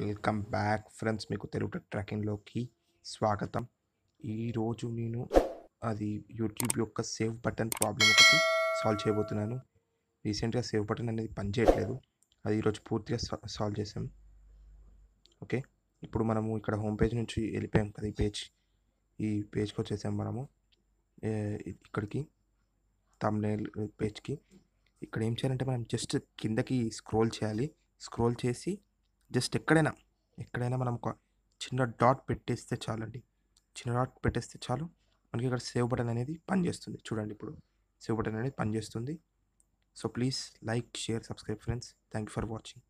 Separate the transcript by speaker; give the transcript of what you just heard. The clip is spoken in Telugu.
Speaker 1: వెల్కమ్ బ్యాక్ ఫ్రెండ్స్ మీకు తెలుగు ట్రాకింగ్లోకి స్వాగతం ఈరోజు నేను అది యూట్యూబ్ యొక్క సేవ్ బటన్ ప్రాబ్లం ఒకటి సాల్వ్ చేయబోతున్నాను రీసెంట్గా సేవ్ బటన్ అనేది పనిచేయట్లేదు అది ఈరోజు పూర్తిగా సాల్వ్ చేసాం ఓకే ఇప్పుడు మనము ఇక్కడ హోమ్ పేజ్ నుంచి వెళ్ళిపోయాం కదా ఈ పేజ్ ఈ పేజ్కి వచ్చేసాం మనము ఇక్కడికి తమ్నేల్ పేజ్కి ఇక్కడ ఏం చేయాలంటే మనం జస్ట్ కిందకి స్క్రోల్ చేయాలి స్క్రోల్ చేసి జస్ట్ ఎక్కడైనా ఎక్కడైనా మనం ఒక చిన్న డాట్ పెట్టేస్తే చాలండి చిన్న డాట్ పెట్టేస్తే చాలు మనకి ఇక్కడ సేవ్ బటన్ అనేది పనిచేస్తుంది చూడండి ఇప్పుడు సేవ్ బటన్ అనేది పనిచేస్తుంది so please like share subscribe friends thank you for watching